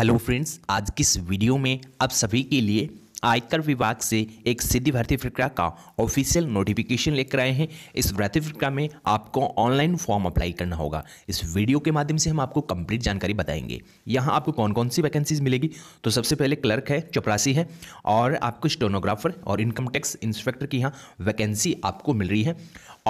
hello friends आज की इस वीडियो में आप सभी के लिए आयकर विभाग से एक सीधी भर्ती प्रक्रिया का ऑफिशियल नोटिफिकेशन लेकर आए हैं इस भर्ती प्रक्रिया में आपको ऑनलाइन फॉर्म अप्लाई करना होगा इस वीडियो के माध्यम से हम आपको कंप्लीट जानकारी बताएंगे यहाँ आपको कौन कौन सी वैकेंसीज मिलेगी तो सबसे पहले क्लर्क है चपरासी है और आपको स्टोनोग्राफर और इनकम टैक्स इंस्पेक्टर की यहाँ वैकेंसी आपको मिल रही है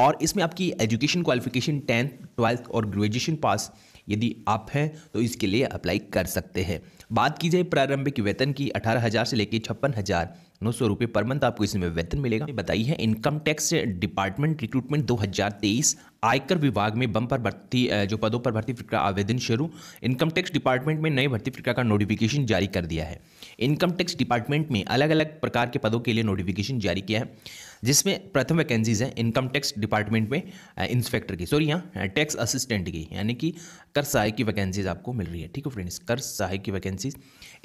और इसमें आपकी एजुकेशन क्वालिफिकेशन टेंथ ट्वेल्थ और ग्रेजुएशन पास यदि आप हैं तो इसके लिए अप्लाई कर सकते हैं बात की जाए प्रारंभिक वेतन की अठारह हज़ार से लेकर छप्पन हज़ार नौ सौ रुपये पर मंथ आपको इसमें वेतन मिलेगा बताई है इनकम टैक्स डिपार्टमेंट रिक्रूटमेंट 2023 आयकर विभाग में बम पर भर्ती जो पदों पर भर्ती प्रक्रिया आवेदन शुरू इनकम टैक्स डिपार्टमेंट में नई भर्ती प्रक्रिया का नोटिफिकेशन जारी कर दिया है इनकम टैक्स डिपार्टमेंट में अलग अलग प्रकार के पदों के लिए नोटिफिकेशन जारी किया है जिसमें प्रथम वैकेंसीज हैं इनकम टैक्स डिपार्टमेंट में इंस्पेक्टर की सॉरी यहाँ टैक्स असिस्टेंट की यानी कि कर सहायक की वैकेंसीज आपको मिल रही है ठीक है फ्रेंड्स कर सहायक की वैकेंसीज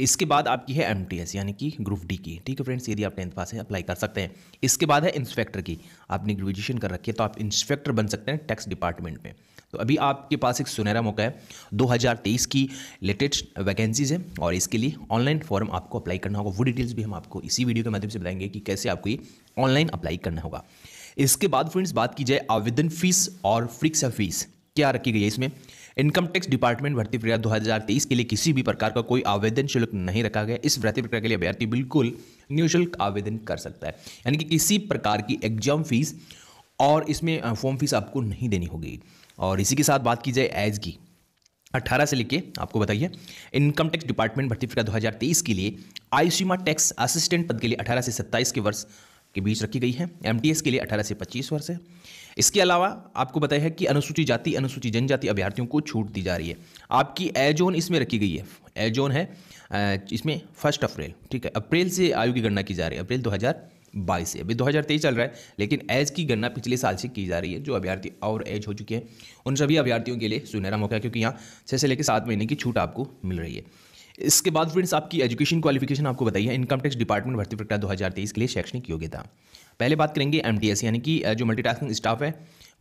इसके बाद आपकी है एम यानी कि ग्रुप डी की ठीक है फ्रेंड्स एक्सपीरियंस यदि आप टेंथ पास हैं अप्लाई कर सकते हैं इसके बाद है इंस्पेक्टर की आपने ग्रेजुएशन कर रखी है तो आप इंस्पेक्टर बन सकते हैं टैक्स डिपार्टमेंट में तो अभी आपके पास एक सुनहरा मौका है 2023 की लेटेस्ट वैकेंसीज है और इसके लिए ऑनलाइन फॉर्म आपको अप्लाई करना होगा वो डिटेल्स भी हम आपको इसी वीडियो के माध्यम से बताएंगे कि कैसे आपको ये ऑनलाइन अप्लाई करना होगा इसके बाद फ्रेंड्स बात की जाए आवेदन फीस और परीक्षा फीस क्या रखी गई है इसमें इनकम टैक्स डिपार्टमेंट भर्ती प्रक्रिया 2023 के लिए किसी भी प्रकार का कोई आवेदन शुल्क नहीं रखा गया इस भर्ती प्रक्रिया के लिए अभ्यर्थी बिल्कुल निःशुल्क आवेदन कर सकता है यानी कि किसी प्रकार की एग्जाम फीस और इसमें फॉर्म फीस आपको नहीं देनी होगी और इसी के साथ बात की जाए एज की 18 से लेके आपको बताइए इनकम टैक्स डिपार्टमेंट भर्ती प्रक्रिया 2023 के लिए आयुषीमा टैक्स असिस्टेंट पद के लिए 18 से 27 के वर्ष के बीच रखी गई है एम के लिए अठारह से पच्चीस वर्ष है इसके अलावा आपको बताया है कि अनुसूचित जाति अनुसूचित जनजाति अभ्यर्थियों को छूट दी जा रही है आपकी ए जोन इसमें रखी गई है ए जोन है इसमें फर्स्ट अप्रैल ठीक है अप्रैल से आयु की गणना की जा रही है अप्रैल 2022 से अभी 2023 चल रहा है लेकिन एज की गणना पिछले साल से की जा रही है जो अभ्यर्थी और एज हो चुके हैं उन सभी अभ्यर्थियों के लिए सुनहरा मौका है क्योंकि यहाँ छः से लेकर सात महीने की छूट आपको मिल रही है इसके बाद फ्रेंड्स आपकी एजुकेशन क्वालिफिकेशन आपको बताइए इनकम टैक्स डिपार्टमेंट भर्ती प्रक्रिया 2023 के लिए शैक्षणिक योग्यता पहले बात करेंगे एम यानी कि जो मल्टीटास्किंग स्टाफ है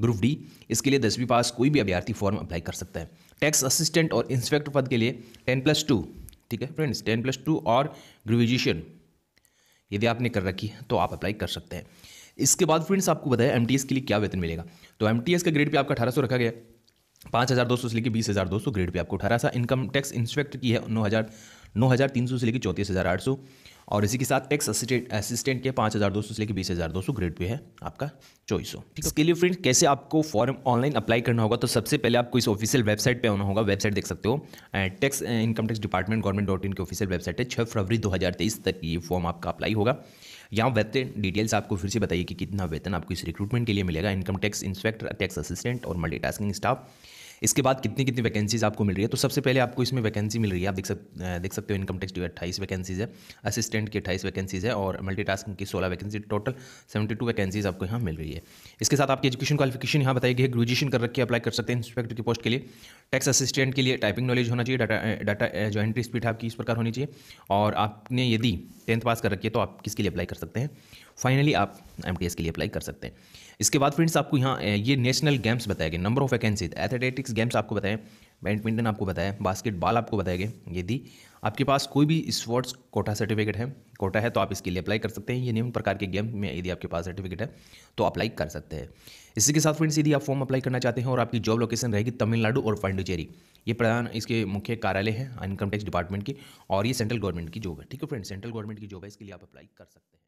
ग्रुप डी इसके लिए दसवीं पास कोई भी अभ्यर्थी फॉर्म अप्लाई कर सकता है टैक्स असिस्टेंट और इंस्पेक्टर पद के लिए टेन प्लस टू ठीक है फ्रेंड्स टेन प्लस टू और ग्रेजुएशन यदि आपने कर रखी है तो आप अप्लाई कर सकते हैं इसके बाद फ्रेंड्स आपको बताया एम के लिए क्या वेतन मिलेगा तो एम का ग्रेड भी आपका अठारह रखा गया पाँच हज़ार दो सौ से लेकर बीस हज़ार दो सौ ग्रेड पे आपको अठारह सा इनकम टैक्स इंस्पेक्टर की है नौ हज़ार नौ हज़ार तीन सौ से लेकर चौंतीस हज़ार आठ सौ और इसी के साथ टैक्स असिस्टेंट असिस्टेंट के पाँच हज़ार दो सौ से लेकर बीस हज़ार दो सौ ग्रेड पे है आपका चॉइस हो ठीक है इसके लिए फ्रेंड कैसे आपको फॉर्म ऑनलाइन अप्लाई करना होगा तो सबसे पहले आपको इस ऑफिशियल वेबसाइट पे आना होगा वेबसाइट देख सकते हो and tax income tax department government dot in की ऑफिशियल वेबसाइट है छः फरवरी दो हज़ार तेईस तक ये फॉर्म आपका अप्लाई होगा यहाँ वेतन डिटेल्स आपको फिर से बताइए कि कितना वेतन आपको इस रिक्रूटमेंट के लिए मिलेगा income tax inspector tax assistant और मल्टी स्टाफ इसके बाद कितनी कितनी वैकेंसीज आपको मिल रही है तो सबसे पहले आपको इसमें वैकेंसी मिल रही है आप देख सक देख सकते हो इनकम टैक्स की अट्ठाईस वैकेंसीज है असिस्टेंट की अट्ठाईस वैकेंसीज है और मल्टी की सोलह vacancy total seventy two vacancies आपको यहाँ मिल रही है इसके साथ आपकी एजुकेशन क्वालिफिकेशन यहाँ बताई गई है ग्रेजुएशन कर रखिए अप्लाई कर सकते हैं इंस्पेक्टर की पोस्ट के लिए टैक्स असिस्टेंट के लिए टाइपिंग नॉलेज होना चाहिए डाटा डाटा जो एंट्री स्पीड आपकी इस प्रकार होनी चाहिए और आपने यदि टेंथ पास कर रखी है तो आप किसके लिए अप्लाई कर सकते हैं फाइनली आप एम के लिए अप्लाई कर सकते हैं इसके बाद फ्रेंड्स आपको यहाँ eh, ये नेशनल गेम्स बताएंगे number of vacancies athletics games आपको बताएं बैडमिंटन आपको बताया बास्केटबॉल आपको बताएंगे यदि आपके पास कोई भी स्पोर्ट्स कोटा सर्टिफिकेट है कोटा है तो आप इसके लिए अप्लाई कर सकते हैं ये निम्न प्रकार के गेम में यदि आपके पास सर्टिफिकेट है तो अप्लाई कर सकते हैं इसी के साथ फ्रेंड्स यदि आप फॉर्म अप्लाई करना चाहते हैं और आपकी जॉब लोकेशन रहेगी तमिलनाडु और पांडुचेरी ये प्रधान इसके मुख्य कार्यालय हैं इनकम टैक्स डिपार्टमेंट की और ये सेंट्रल गवर्नमेंट की जॉब है ठीक है फ्रेंड्स सेंट्रल गवर्नमेंट की जॉब है इसके लिए आप अप्लाई कर सकते हैं